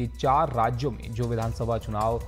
कि चार राज्यों में जो विधानसभा चुनाव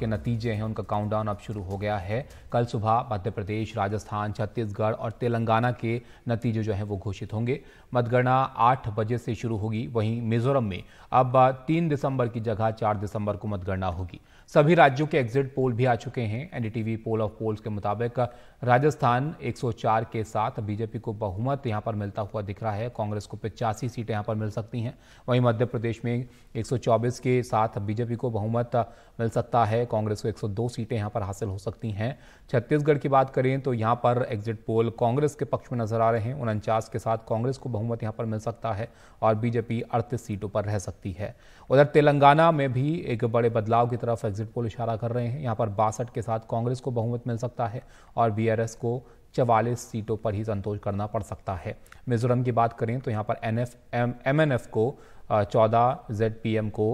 के नतीजे हैं उनका काउंटडाउन अब शुरू हो गया है कल सुबह मध्य प्रदेश राजस्थान छत्तीसगढ़ और तेलंगाना के नतीजे जो हैं वो घोषित होंगे मतगणना आठ बजे से शुरू होगी वहीं मिजोरम में अब तीन दिसंबर की जगह चार दिसंबर को मतगणना होगी सभी राज्यों के एग्जिट पोल भी आ चुके हैं एनडीटीवी पोल ऑफ पोल्स के मुताबिक राजस्थान 104 के साथ बीजेपी को बहुमत यहां पर मिलता हुआ दिख रहा है कांग्रेस को पिचासी सीटें यहां पर मिल सकती हैं वहीं मध्य प्रदेश में 124 के साथ बीजेपी को बहुमत मिल सकता है कांग्रेस को 102 सीटें यहां पर हासिल हो सकती हैं छत्तीसगढ़ की बात करें तो यहां पर एग्जिट पोल कांग्रेस के पक्ष में नजर आ रहे हैं उनचास के साथ कांग्रेस को बहुमत यहां पर मिल सकता है और बीजेपी अड़तीस सीटों पर रह सकती है उधर तेलंगाना में भी एक बड़े बदलाव की तरफ एग्जिट पोल इशारा कर रहे हैं यहाँ पर बासठ के साथ कांग्रेस को बहुमत मिल सकता है और बी को चवालीस सीटों पर ही संतोष करना पड़ सकता है मिजोरम की बात करें तो यहाँ पर N F M M N F को चौदह जेड पी एम को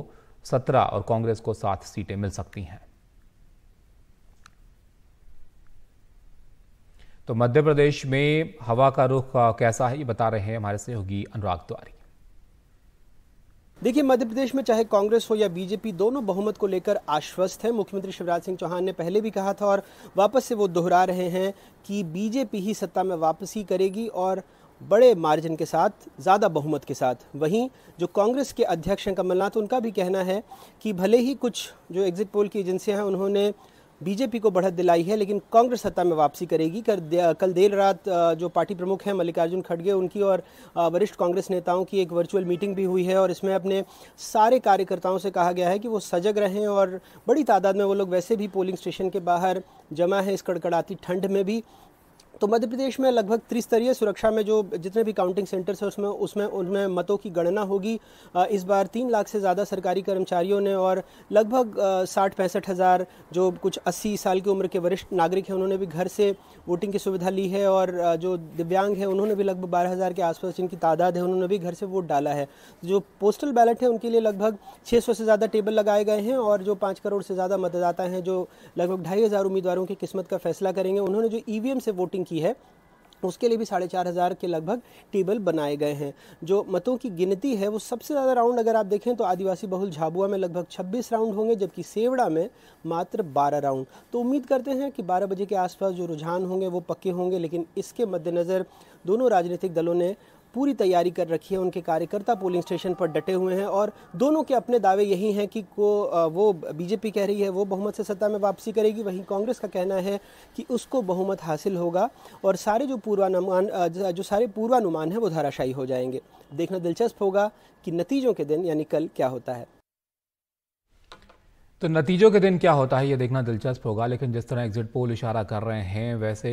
सत्रह और कांग्रेस को सात सीटें मिल सकती हैं तो मध्य प्रदेश में हवा का रुख कैसा है ये बता रहे हैं हमारे सहयोगी अनुराग तिवारी देखिए मध्य प्रदेश में चाहे कांग्रेस हो या बीजेपी दोनों बहुमत को लेकर आश्वस्त हैं मुख्यमंत्री शिवराज सिंह चौहान ने पहले भी कहा था और वापस से वो दोहरा रहे हैं कि बीजेपी ही सत्ता में वापसी करेगी और बड़े मार्जिन के साथ ज़्यादा बहुमत के साथ वहीं जो कांग्रेस के अध्यक्ष हैं कमलनाथ तो उनका भी कहना है कि भले ही कुछ जो एग्ज़िट पोल की एजेंसियां हैं उन्होंने बीजेपी को बढ़त दिलाई है लेकिन कांग्रेस सत्ता में वापसी करेगी कर दे, कल देर रात जो पार्टी प्रमुख हैं मल्लिकार्जुन खड़गे उनकी और वरिष्ठ कांग्रेस नेताओं की एक वर्चुअल मीटिंग भी हुई है और इसमें अपने सारे कार्यकर्ताओं से कहा गया है कि वो सजग रहें और बड़ी तादाद में वो लोग वैसे भी पोलिंग स्टेशन के बाहर जमा है इस कड़कड़ाती ठंड में भी तो मध्य प्रदेश में लगभग त्रिस्तरीय सुरक्षा में जो जितने भी काउंटिंग सेंटर्स हैं उसमें उसमें उनमें मतों की गणना होगी इस बार तीन लाख से ज़्यादा सरकारी कर्मचारियों ने और लगभग साठ पैंसठ हज़ार जो कुछ अस्सी साल की उम्र के वरिष्ठ नागरिक हैं उन्होंने भी घर से वोटिंग की सुविधा ली है और जो दिव्यांग है उन्होंने भी लगभग बारह हज़ार के आसपास जिनकी तादाद है उन्होंने भी घर से वोट डाला है जो पोस्टल बैलेट है उनके लिए लगभग छः से ज़्यादा टेबल लगाए गए हैं और जो पाँच करोड़ से ज़्यादा मतदाता हैं जो लगभग ढाई उम्मीदवारों की किस्मत का फैसला करेंगे उन्होंने जो ई e से वोटिंग की है उसके लिए भी साढ़े चार हज़ार के लगभग टेबल बनाए गए हैं जो मतों की गिनती है वो सबसे ज़्यादा राउंड अगर आप देखें तो आदिवासी बहुल झाबुआ में लगभग 26 राउंड होंगे जबकि सेवड़ा में मात्र 12 राउंड तो उम्मीद करते हैं कि 12 बजे के आसपास जो रुझान होंगे वो पक्के होंगे लेकिन इसके मद्देनज़र दोनों राजनीतिक दलों ने पूरी तैयारी कर रखी है उनके कार्यकर्ता पोलिंग स्टेशन पर डटे हुए हैं और दोनों के अपने दावे यही हैं कि को वो बीजेपी कह रही है वो बहुमत से सत्ता में वापसी करेगी वहीं कांग्रेस का कहना है कि उसको बहुमत हासिल होगा और सारे जो पूर्वानुमान जो सारे पूर्वानुमान हैं वो धाराशायी हो जाएंगे देखना दिलचस्प होगा कि नतीजों के दिन यानी कल क्या होता है तो नतीजों के दिन क्या होता है ये देखना दिलचस्प होगा लेकिन जिस तरह एग्जिट पोल इशारा कर रहे हैं वैसे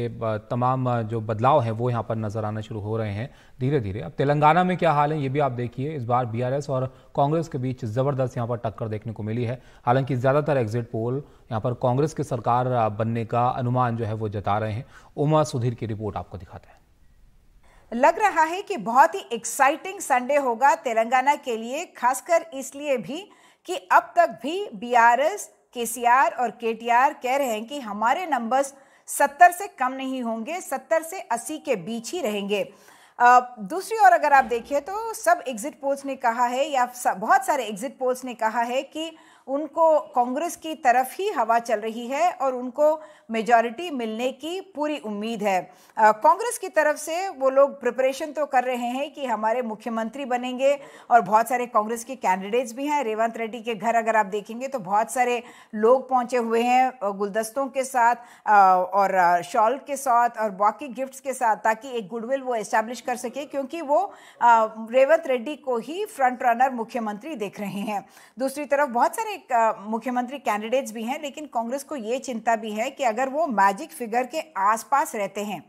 तमाम जो बदलाव हैं वो यहाँ पर नजर आना शुरू हो रहे हैं धीरे धीरे अब तेलंगाना में क्या हाल है ये भी आप देखिए इस बार बीआरएस और कांग्रेस के बीच ज़बरदस्त यहाँ पर टक्कर देखने को मिली है हालांकि ज़्यादातर एग्जिट पोल यहाँ पर कांग्रेस की सरकार बनने का अनुमान जो है वो जता रहे हैं उमा सुधीर की रिपोर्ट आपको दिखाते हैं लग रहा है कि बहुत ही एक्साइटिंग संडे होगा तेलंगाना के लिए खासकर इसलिए भी कि अब तक भी बी आर सी केसीआर और के टी आर कह रहे हैं कि हमारे नंबर्स सत्तर से कम नहीं होंगे सत्तर से अस्सी के बीच ही रहेंगे दूसरी ओर अगर आप देखिए तो सब एग्जिट पोल्स ने कहा है या बहुत सारे एग्जिट पोल्स ने कहा है कि उनको कांग्रेस की तरफ ही हवा चल रही है और उनको मेजॉरिटी मिलने की पूरी उम्मीद है कांग्रेस की तरफ से वो लोग प्रिपरेशन तो कर रहे हैं कि हमारे मुख्यमंत्री बनेंगे और बहुत सारे कांग्रेस के कैंडिडेट्स भी हैं रेवंत रेड्डी के घर अगर आप देखेंगे तो बहुत सारे लोग पहुंचे हुए हैं गुलदस्तों के साथ और शॉल के साथ और बाकी गिफ्ट्स के साथ ताकि एक गुडविल वो एस्टेब्लिश कर सके क्योंकि वो रेवंत रेड्डी को ही फ्रंट रनर मुख्यमंत्री देख रहे हैं दूसरी तरफ बहुत सारे मुख्यमंत्री कैंडिडेट्स भी हैं लेकिन कांग्रेस को ये चिंता भी है कि अगर वो मैजिक फिगर के आसपास रहते हैं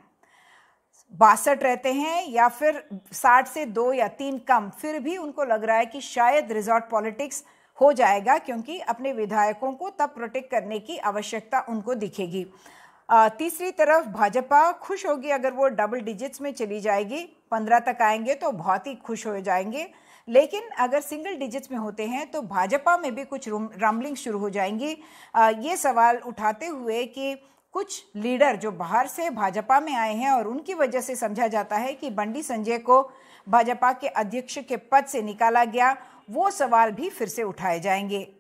बासठ रहते हैं या फिर साठ से दो या तीन कम फिर भी उनको लग रहा है कि शायद रिजॉर्ट पॉलिटिक्स हो जाएगा क्योंकि अपने विधायकों को तब प्रोटेक्ट करने की आवश्यकता उनको दिखेगी तीसरी तरफ भाजपा खुश होगी अगर वो डबल डिजिट्स में चली जाएगी पंद्रह तक आएंगे तो बहुत ही खुश हो जाएंगे लेकिन अगर सिंगल डिजिट्स में होते हैं तो भाजपा में भी कुछ रामलिंग शुरू हो जाएंगी ये सवाल उठाते हुए कि कुछ लीडर जो बाहर से भाजपा में आए हैं और उनकी वजह से समझा जाता है कि बंडी संजय को भाजपा के अध्यक्ष के पद से निकाला गया वो सवाल भी फिर से उठाए जाएंगे